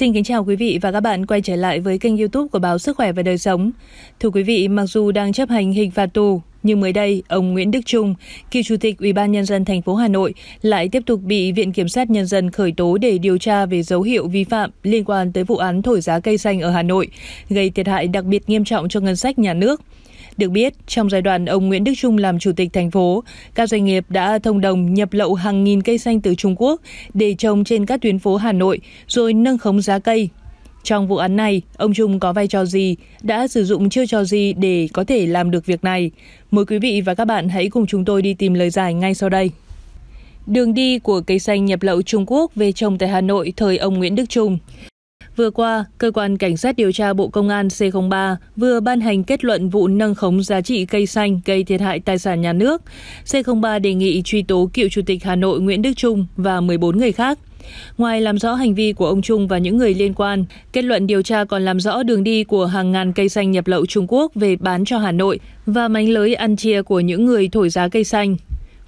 Xin kính chào quý vị và các bạn quay trở lại với kênh youtube của báo Sức khỏe và đời sống. Thưa quý vị, mặc dù đang chấp hành hình phạt tù, nhưng mới đây, ông Nguyễn Đức Trung, cựu chủ tịch Ủy ban nhân dân thành phố Hà Nội, lại tiếp tục bị Viện kiểm sát nhân dân khởi tố để điều tra về dấu hiệu vi phạm liên quan tới vụ án thổi giá cây xanh ở Hà Nội, gây thiệt hại đặc biệt nghiêm trọng cho ngân sách nhà nước. Được biết, trong giai đoạn ông Nguyễn Đức Trung làm chủ tịch thành phố, các doanh nghiệp đã thông đồng nhập lậu hàng nghìn cây xanh từ Trung Quốc để trồng trên các tuyến phố Hà Nội rồi nâng khống giá cây. Trong vụ án này, ông Trung có vai trò gì, đã sử dụng chiêu trò gì để có thể làm được việc này? Mời quý vị và các bạn hãy cùng chúng tôi đi tìm lời giải ngay sau đây. Đường đi của cây xanh nhập lậu Trung Quốc về trồng tại Hà Nội thời ông Nguyễn Đức Trung. Vừa qua, Cơ quan Cảnh sát điều tra Bộ Công an C03 vừa ban hành kết luận vụ nâng khống giá trị cây xanh gây thiệt hại tài sản nhà nước. C03 đề nghị truy tố cựu Chủ tịch Hà Nội Nguyễn Đức Trung và 14 người khác. Ngoài làm rõ hành vi của ông Trung và những người liên quan, kết luận điều tra còn làm rõ đường đi của hàng ngàn cây xanh nhập lậu Trung Quốc về bán cho Hà Nội và mánh lưới ăn chia của những người thổi giá cây xanh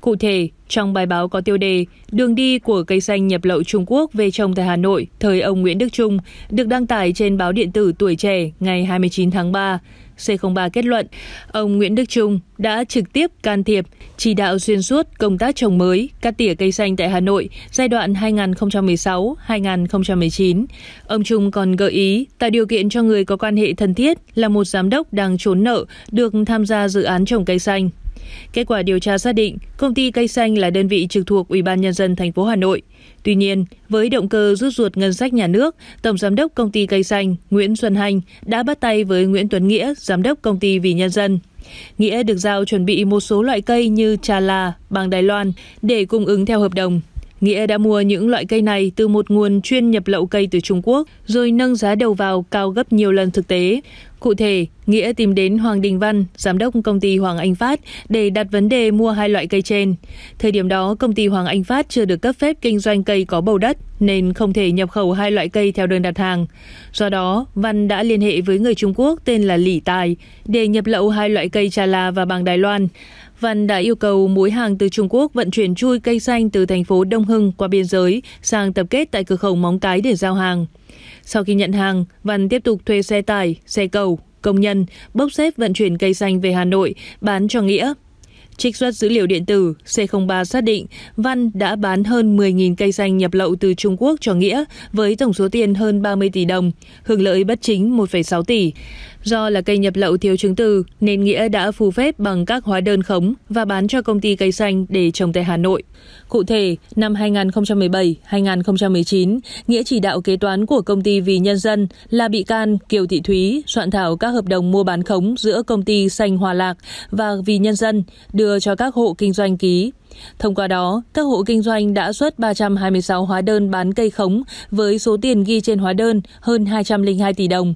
Cụ thể, trong bài báo có tiêu đề Đường đi của cây xanh nhập lậu Trung Quốc về trồng tại Hà Nội thời ông Nguyễn Đức Trung được đăng tải trên báo điện tử Tuổi Trẻ ngày 29 tháng 3, C03 kết luận, ông Nguyễn Đức Trung đã trực tiếp can thiệp, chỉ đạo xuyên suốt công tác trồng mới, cắt tỉa cây xanh tại Hà Nội giai đoạn 2016-2019. Ông Trung còn gợi ý tạo điều kiện cho người có quan hệ thân thiết là một giám đốc đang trốn nợ được tham gia dự án trồng cây xanh Kết quả điều tra xác định, công ty Cây Xanh là đơn vị trực thuộc Ủy ban nhân dân thành phố Hà Nội. Tuy nhiên, với động cơ rút ruột ngân sách nhà nước, tổng giám đốc công ty Cây Xanh Nguyễn Xuân Hành đã bắt tay với Nguyễn Tuấn Nghĩa, giám đốc công ty Vì nhân dân. Nghĩa được giao chuẩn bị một số loại cây như trà là, bằng Đài Loan để cung ứng theo hợp đồng. Nghĩa đã mua những loại cây này từ một nguồn chuyên nhập lậu cây từ Trung Quốc, rồi nâng giá đầu vào cao gấp nhiều lần thực tế. Cụ thể, Nghĩa tìm đến Hoàng Đình Văn, giám đốc công ty Hoàng Anh Phát để đặt vấn đề mua hai loại cây trên. Thời điểm đó, công ty Hoàng Anh Phát chưa được cấp phép kinh doanh cây có bầu đất nên không thể nhập khẩu hai loại cây theo đơn đặt hàng. Do đó, Văn đã liên hệ với người Trung Quốc tên là Lỷ Tài để nhập lậu hai loại cây trà là và bàng Đài Loan. Văn đã yêu cầu mối hàng từ Trung Quốc vận chuyển chui cây xanh từ thành phố Đông Hưng qua biên giới sang tập kết tại cửa khẩu Móng Cái để giao hàng. Sau khi nhận hàng, Văn tiếp tục thuê xe tải, xe cầu, công nhân, bốc xếp vận chuyển cây xanh về Hà Nội, bán cho Nghĩa. Trích xuất dữ liệu điện tử, C03 xác định Văn đã bán hơn 10.000 cây xanh nhập lậu từ Trung Quốc cho Nghĩa với tổng số tiền hơn 30 tỷ đồng, hưởng lợi bất chính 1,6 tỷ. Do là cây nhập lậu thiếu chứng từ, nên Nghĩa đã phù phép bằng các hóa đơn khống và bán cho công ty cây xanh để trồng tại Hà Nội. Cụ thể, năm 2017-2019, Nghĩa chỉ đạo kế toán của công ty Vì Nhân dân là bị can Kiều Thị Thúy soạn thảo các hợp đồng mua bán khống giữa công ty Xanh Hòa Lạc và Vì Nhân dân đưa cho các hộ kinh doanh ký Thông qua đó, các hộ kinh doanh đã xuất 326 hóa đơn bán cây khống với số tiền ghi trên hóa đơn hơn 202 tỷ đồng.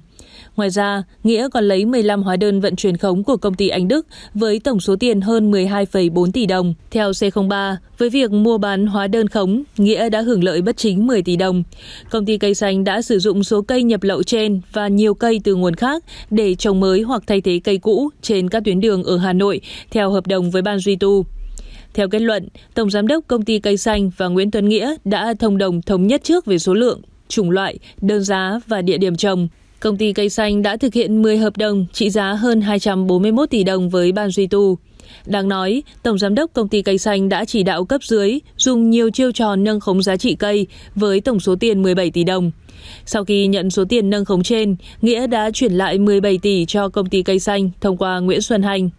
Ngoài ra, Nghĩa còn lấy 15 hóa đơn vận chuyển khống của công ty Anh Đức với tổng số tiền hơn 12,4 tỷ đồng. Theo C03, với việc mua bán hóa đơn khống, Nghĩa đã hưởng lợi bất chính 10 tỷ đồng. Công ty cây xanh đã sử dụng số cây nhập lậu trên và nhiều cây từ nguồn khác để trồng mới hoặc thay thế cây cũ trên các tuyến đường ở Hà Nội theo hợp đồng với Ban Duy Tu. Theo kết luận, Tổng Giám đốc Công ty Cây Xanh và Nguyễn Tuấn Nghĩa đã thông đồng thống nhất trước về số lượng, chủng loại, đơn giá và địa điểm trồng. Công ty Cây Xanh đã thực hiện 10 hợp đồng trị giá hơn 241 tỷ đồng với Ban Duy Tu. Đáng nói, Tổng Giám đốc Công ty Cây Xanh đã chỉ đạo cấp dưới dùng nhiều chiêu trò nâng khống giá trị cây với tổng số tiền 17 tỷ đồng – sau khi nhận số tiền nâng khống trên, Nghĩa đã chuyển lại 17 tỷ cho công ty cây xanh thông qua Nguyễn Xuân Hành.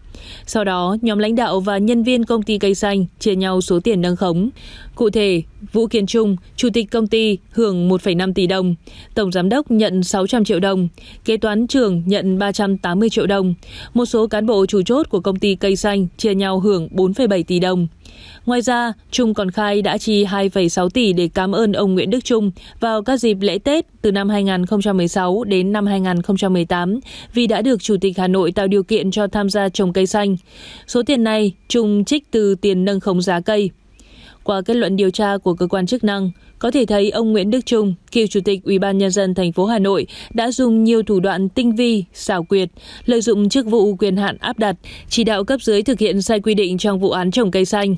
Sau đó, nhóm lãnh đạo và nhân viên công ty cây xanh chia nhau số tiền nâng khống. Cụ thể, Vũ Kiên Trung, chủ tịch công ty hưởng 1,5 tỷ đồng, tổng giám đốc nhận 600 triệu đồng, kế toán trưởng nhận 380 triệu đồng, một số cán bộ chủ chốt của công ty cây xanh chia nhau hưởng 4,7 tỷ đồng. Ngoài ra, Trung còn khai đã chi 2,6 tỷ để cảm ơn ông Nguyễn Đức Trung vào các dịp lễ Tết hết từ năm 2016 đến năm 2018 vì đã được Chủ tịch Hà Nội tạo điều kiện cho tham gia trồng cây xanh. Số tiền này Trung trích từ tiền nâng khống giá cây. Qua kết luận điều tra của cơ quan chức năng, có thể thấy ông Nguyễn Đức Trung, cựu chủ tịch Ủy ban nhân dân thành phố Hà Nội đã dùng nhiều thủ đoạn tinh vi, xảo quyệt, lợi dụng chức vụ quyền hạn áp đặt, chỉ đạo cấp dưới thực hiện sai quy định trong vụ án trồng cây xanh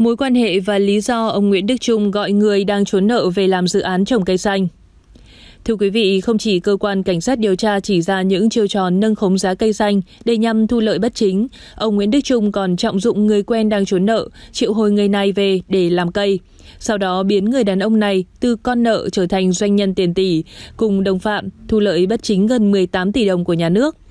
mối quan hệ và lý do ông Nguyễn Đức Trung gọi người đang trốn nợ về làm dự án trồng cây xanh. Thưa quý vị, không chỉ cơ quan cảnh sát điều tra chỉ ra những chiêu trò nâng khống giá cây xanh để nhằm thu lợi bất chính, ông Nguyễn Đức Trung còn trọng dụng người quen đang trốn nợ, triệu hồi người này về để làm cây. Sau đó biến người đàn ông này từ con nợ trở thành doanh nhân tiền tỷ, cùng đồng phạm thu lợi bất chính gần 18 tỷ đồng của nhà nước –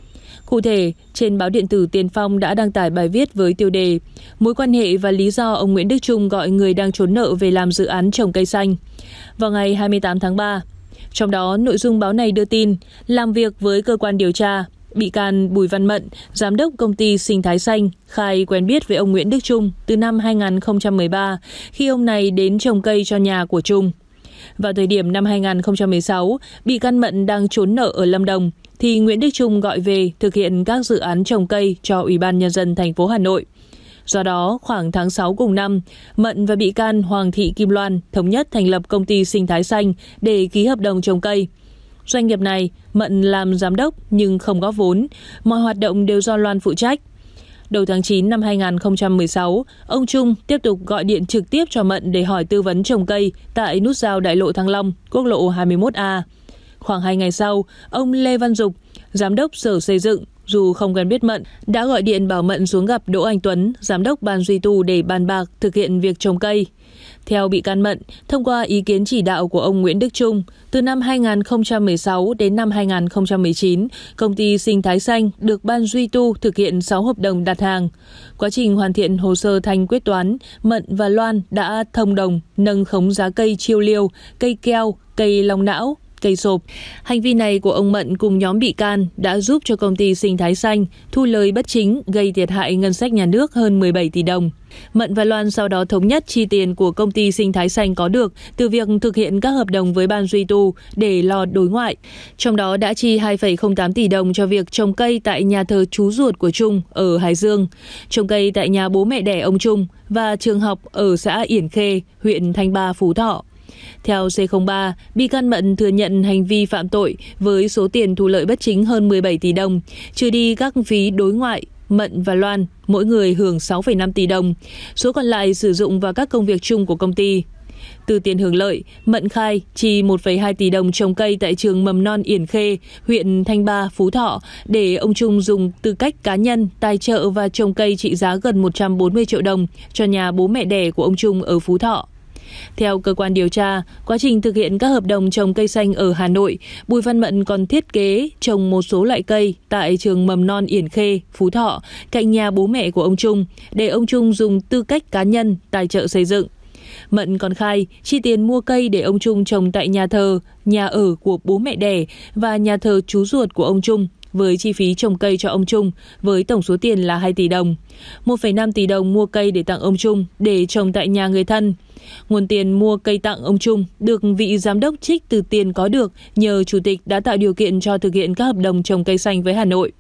Cụ thể, trên báo điện tử Tiền Phong đã đăng tải bài viết với tiêu đề Mối quan hệ và lý do ông Nguyễn Đức Trung gọi người đang trốn nợ về làm dự án trồng cây xanh vào ngày 28 tháng 3. Trong đó, nội dung báo này đưa tin làm việc với cơ quan điều tra, bị can Bùi Văn Mận, giám đốc công ty Sinh Thái Xanh, khai quen biết với ông Nguyễn Đức Trung từ năm 2013 khi ông này đến trồng cây cho nhà của Trung. Vào thời điểm năm 2016, bị can Mận đang trốn nợ ở Lâm Đồng, thì Nguyễn Đức Trung gọi về thực hiện các dự án trồng cây cho Ủy ban nhân dân thành phố Hà Nội. Do đó, khoảng tháng 6 cùng năm, Mận và bị can Hoàng Thị Kim Loan thống nhất thành lập công ty sinh thái xanh để ký hợp đồng trồng cây. Doanh nghiệp này, Mận làm giám đốc nhưng không góp vốn, mọi hoạt động đều do Loan phụ trách. Đầu tháng 9 năm 2016, ông Trung tiếp tục gọi điện trực tiếp cho Mận để hỏi tư vấn trồng cây tại nút giao đại lộ Thăng Long, quốc lộ 21A. Khoảng 2 ngày sau, ông Lê Văn Dục, giám đốc Sở Xây dựng, dù không quen biết Mận, đã gọi điện bảo Mận xuống gặp Đỗ Anh Tuấn, giám đốc ban duy tu để bàn bạc thực hiện việc trồng cây. Theo bị can Mận, thông qua ý kiến chỉ đạo của ông Nguyễn Đức Trung, từ năm 2016 đến năm 2019, công ty Sinh Thái Xanh được Ban Duy Tu thực hiện 6 hợp đồng đặt hàng. Quá trình hoàn thiện hồ sơ thanh quyết toán, Mận và Loan đã thông đồng nâng khống giá cây chiêu liêu, cây keo, cây long não cây sộp. Hành vi này của ông Mận cùng nhóm bị can đã giúp cho công ty Sinh Thái Xanh thu lời bất chính gây thiệt hại ngân sách nhà nước hơn 17 tỷ đồng. Mận và Loan sau đó thống nhất chi tiền của công ty Sinh Thái Xanh có được từ việc thực hiện các hợp đồng với Ban Duy Tu để lo đối ngoại. Trong đó đã chi 2,08 tỷ đồng cho việc trồng cây tại nhà thờ chú ruột của Trung ở Hải Dương, trồng cây tại nhà bố mẹ đẻ ông Trung và trường học ở xã Yển Khê, huyện Thanh Ba, Phú Thọ. Theo C03, bị can Mận thừa nhận hành vi phạm tội với số tiền thu lợi bất chính hơn 17 tỷ đồng, trừ đi các phí đối ngoại, Mận và Loan, mỗi người hưởng 6,5 tỷ đồng. Số còn lại sử dụng vào các công việc chung của công ty. Từ tiền hưởng lợi, Mận khai chi 1,2 tỷ đồng trồng cây tại trường mầm non Yển Khê, huyện Thanh Ba, Phú Thọ để ông Trung dùng tư cách cá nhân tài trợ và trồng cây trị giá gần 140 triệu đồng cho nhà bố mẹ đẻ của ông Trung ở Phú Thọ. Theo cơ quan điều tra, quá trình thực hiện các hợp đồng trồng cây xanh ở Hà Nội, Bùi Văn Mận còn thiết kế trồng một số loại cây tại trường mầm non Yển Khê, Phú Thọ, cạnh nhà bố mẹ của ông Trung, để ông Trung dùng tư cách cá nhân tài trợ xây dựng. Mận còn khai chi tiền mua cây để ông Trung trồng tại nhà thờ, nhà ở của bố mẹ đẻ và nhà thờ chú ruột của ông Trung với chi phí trồng cây cho ông Trung với tổng số tiền là 2 tỷ đồng. 1,5 tỷ đồng mua cây để tặng ông Trung để trồng tại nhà người thân. Nguồn tiền mua cây tặng ông Trung được vị giám đốc trích từ tiền có được nhờ chủ tịch đã tạo điều kiện cho thực hiện các hợp đồng trồng cây xanh với Hà Nội.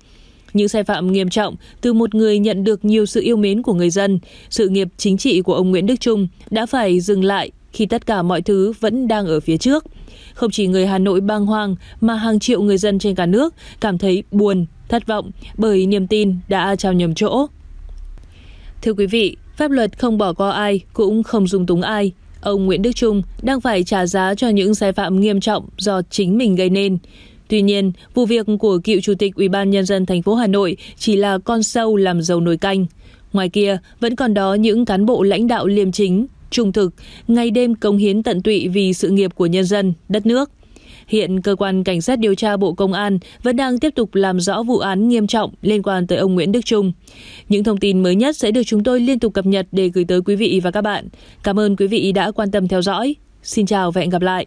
Những sai phạm nghiêm trọng từ một người nhận được nhiều sự yêu mến của người dân, sự nghiệp chính trị của ông Nguyễn Đức Trung đã phải dừng lại khi tất cả mọi thứ vẫn đang ở phía trước. Không chỉ người Hà Nội băng hoàng mà hàng triệu người dân trên cả nước cảm thấy buồn, thất vọng bởi niềm tin đã trao nhầm chỗ. Thưa quý vị, pháp luật không bỏ qua ai cũng không dung túng ai. Ông Nguyễn Đức Trung đang phải trả giá cho những sai phạm nghiêm trọng do chính mình gây nên. Tuy nhiên, vụ việc của cựu chủ tịch Ủy ban nhân dân thành phố Hà Nội chỉ là con sâu làm dầu nồi canh. Ngoài kia, vẫn còn đó những cán bộ lãnh đạo liêm chính, trung thực, ngày đêm cống hiến tận tụy vì sự nghiệp của nhân dân, đất nước. Hiện cơ quan cảnh sát điều tra Bộ Công an vẫn đang tiếp tục làm rõ vụ án nghiêm trọng liên quan tới ông Nguyễn Đức Trung. Những thông tin mới nhất sẽ được chúng tôi liên tục cập nhật để gửi tới quý vị và các bạn. Cảm ơn quý vị đã quan tâm theo dõi. Xin chào và hẹn gặp lại.